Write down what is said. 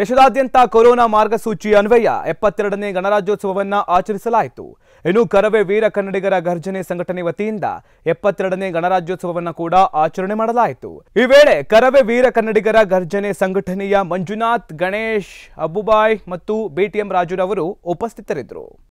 ದೇಶದಾದ್ಯಂತ ಕೊರೋನಾ ಮಾರ್ಗಸೂಚಿ ಅನ್ವಯ ಎಪ್ಪತ್ತೆರಡನೇ ಗಣರಾಜ್ಯೋತ್ಸವವನ್ನು ಆಚರಿಸಲಾಯಿತು ಇನ್ನು ಕರವೇ ವೀರ ಕನ್ನಡಿಗರ ಘರ್ಜನೆ ಸಂಘಟನೆ ವತಿಯಿಂದ ಎಪ್ಪತ್ತೆರಡನೇ ಗಣರಾಜ್ಯೋತ್ಸವವನ್ನು ಕೂಡ ಆಚರಣೆ ಮಾಡಲಾಯಿತು ಈ ವೇಳೆ ಕರವೇ ವೀರ ಕನ್ನಡಿಗರ ಘರ್ಜನೆ ಸಂಘಟನೆಯ ಮಂಜುನಾಥ್ ಗಣೇಶ್ ಅಬುಬಾಯ್ ಮತ್ತು ಬಿಟಿಎಂ ರಾಜುರವರು ಉಪಸ್ಥಿತರಿದ್ದರು